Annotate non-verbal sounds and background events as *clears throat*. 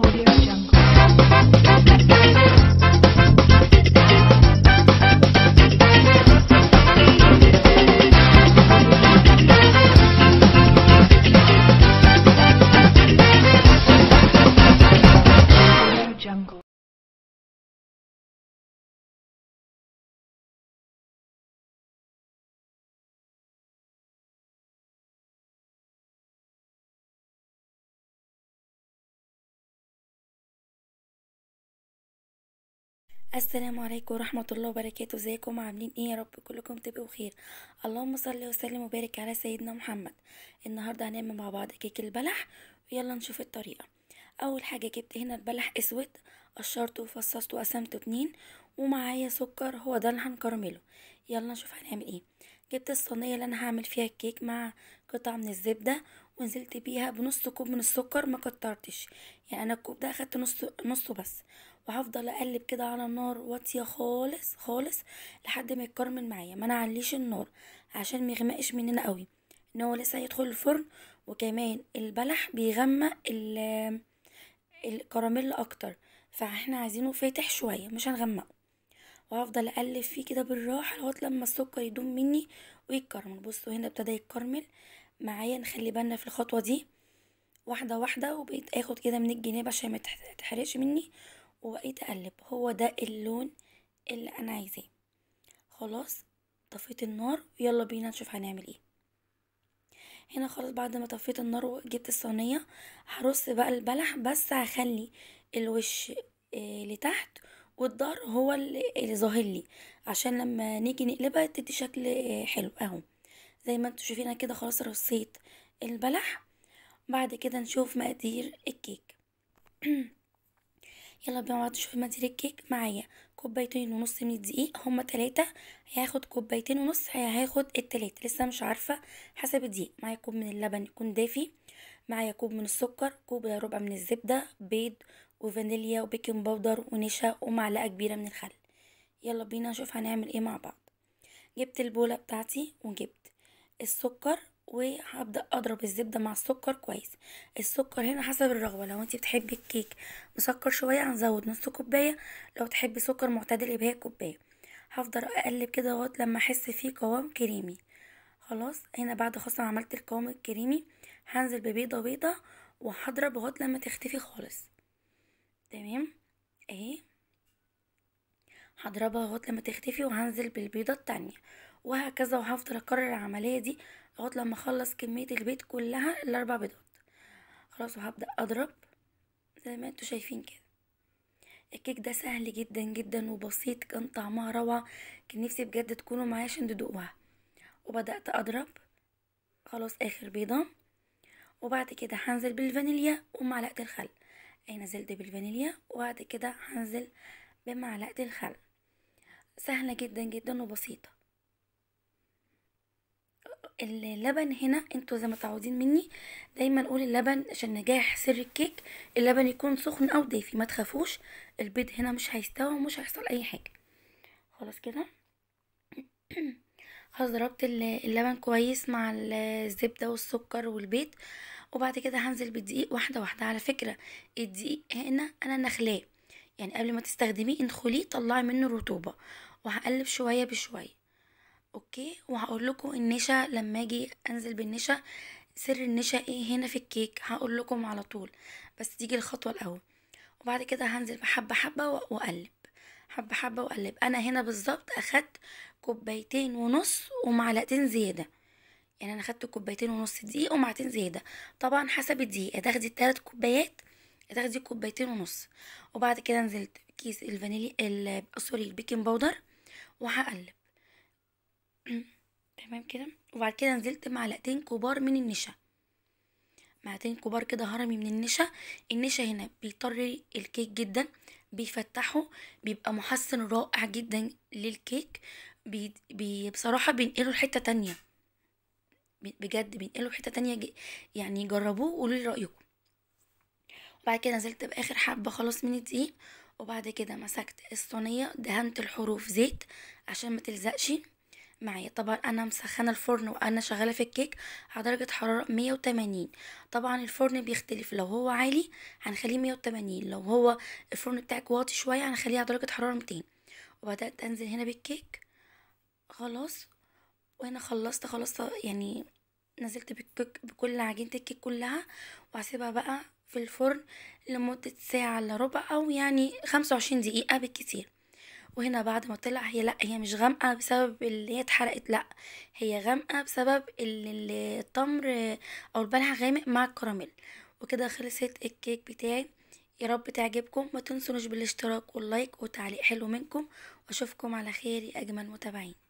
Audio Jungle. السلام عليكم ورحمة الله وبركاته ازيكم عاملين ايه يا رب كلكم تبقوا طيب بخير اللهم صل وسلم وبارك على سيدنا محمد النهاردة هنعمل مع بعض كيك البلح ويلا نشوف الطريقة اول حاجة جبت هنا البلح اسود قشرته وفصصته وقسمته اتنين ومعايا سكر هو ده اللي هنكرمله يلا نشوف هنعمل ايه جبت الصينيه اللي انا هعمل فيها الكيك مع قطعه من الزبده ونزلت بيها بنص كوب من السكر ما كترتش يعني انا الكوب ده اخدت نص نصه بس وهفضل اقلب كده على النار واطيه خالص خالص لحد ما يتكرمل معايا ما نعليش النار عشان ما يغمقش مننا قوي ان هو لسه هيدخل الفرن وكمان البلح بيغمق الكراميل اكتر فاحنا عايزينه فاتح شويه مش هنغمقه وهفضل اقلب فيه كده بالراحه لغايه لما السكر يدوم مني ويتكرمل بصوا هنا ابتدى يتكرمل معايا نخلي بالنا في الخطوه دي واحده واحده وبقيت اخد كده من الجناب عشان ما تحرقش مني وبقيت اقلب هو ده اللون اللي انا عايزاه خلاص طفيت النار يلا بينا نشوف هنعمل ايه هنا خلاص بعد ما طفيت النار وجبت الصينيه هرص بقى البلح بس هخلي الوش آه، لتحت لتحت والظهر هو اللي ظاهر لي عشان لما نيجي نقلبها تدي شكل آه، حلو اهو زي ما انتوا شايفين كده خلاص رصيت البلح بعد كده نشوف مقادير الكيك *clears throat* يلا بينا نشوف مقادير الكيك معايا كوبايتين ونص من الدقيق هما تلاتة هياخد كوبايتين ونص هياخد التلاتة لسه مش عارفة حسب الدقيق معايا كوب من اللبن يكون دافي معايا كوب من السكر كوب ربع من الزبدة بيض وفانيليا وبيكنج بودر ونشا ومعلقة كبيرة من الخل يلا بينا نشوف هنعمل ايه مع بعض جبت البولة بتاعتي وجبت السكر وهبدا اضرب الزبده مع السكر كويس السكر هنا حسب الرغبه لو انت بتحبي الكيك مسكر شويه هنزود نص كوبايه لو تحبي سكر معتدل يبقى كوبايه هفضل اقلب كده لغايه لما احس فيه قوام كريمي خلاص هنا بعد خلاص عملت القوام الكريمي هنزل ببيضه بيضه وهضرب لغايه لما تختفي خالص تمام اهي هضربها لغايه لما تختفي وهنزل بالبيضه التانية وهكذا وهفضل اكرر العمليه دي لغايه لما اخلص كميه البيض كلها الاربع بيضات خلاص وهبدا اضرب زي ما انتوا شايفين كده الكيك ده سهل جدا جدا وبسيط كان طعمها روعه كان نفسي بجد تكونوا معايا عشان تدوقوها وبدات اضرب خلاص اخر بيضه وبعد كده هنزل بالفانيليا ومعلقه الخل اهي نزلت بالفانيليا وبعد كده هنزل بمعلقة الخل سهلة جدا جدا وبسيطة اللبن هنا انتوا زي ما متعودين مني دايما اقول اللبن عشان نجاح سر الكيك اللبن يكون سخن او دافي ما تخافوش البيض هنا مش هيستوى ومش هيحصل اي حاجه خلاص كده خلاص *clears throat* ضربت اللبن كويس مع الزبده والسكر والبيض وبعد كده هنزل بالدقيق واحده واحده على فكره الدقيق هنا انا نخلاه يعني قبل ما تستخدميه انخليه طلعي منه الرطوبه وهقلب شويه بشويه اوكي وهقول لكم النشا لما اجي انزل بالنشا سر النشا ايه هنا في الكيك هقول لكم على طول بس تيجي الخطوه الاول وبعد كده هنزل بحبه حبه واقلب حبه حبه واقلب انا هنا بالظبط اخدت كوبايتين ونص ومعلقتين زياده يعني انا خدت كوبايتين ونص دقيق ومعتين زيادة طبعا حسب الدقيقة تاخدي التلات كوبايات تاخدي كوبايتين ونص وبعد كده نزلت كيس الفانيلي آه، سوري البيكنج باودر وهقلب *clears throat* تمام كده وبعد كده نزلت معلقتين كبار من النشا معلقتين كبار كده هرمي من النشا النشا هنا بيطري الكيك جدا بيفتحه بيبقى محسن رائع جدا للكيك بي, بي بصراحة بينقله لحتة تانية بجد بينقلوا حته تانية يعني جربوه وقولوا لي رايكم وبعد كده نزلت باخر حبه خلاص من الدقيق وبعد كده مسكت الصينيه دهنت الحروف زيت عشان ما تلزقش معايا طبعا انا مسخنه الفرن وانا شغاله في الكيك على درجه حراره 180 طبعا الفرن بيختلف لو هو عالي هنخليه 180 لو هو الفرن بتاعك واطي شويه هنخليه على درجه حراره 200 وبدات انزل هنا بالكيك خلاص وانا خلصت خلاص يعني نزلت بالكيك بكل عجينة الكيك كلها وهسيبها بقى في الفرن لمدة ساعة الا ربع او يعني خمسة وعشرين دقيقة بالكتير وهنا بعد ما طلع هي لا هي مش غامقة بسبب اللي هي اتحرقت لا هي غامقة بسبب اللي التمر او البلح غامق مع الكراميل وكده خلصت الكيك بتاعي يا رب تعجبكم ما تنسونش بالاشتراك واللايك وتعليق حلو منكم واشوفكم على خير يا اجمل متابعين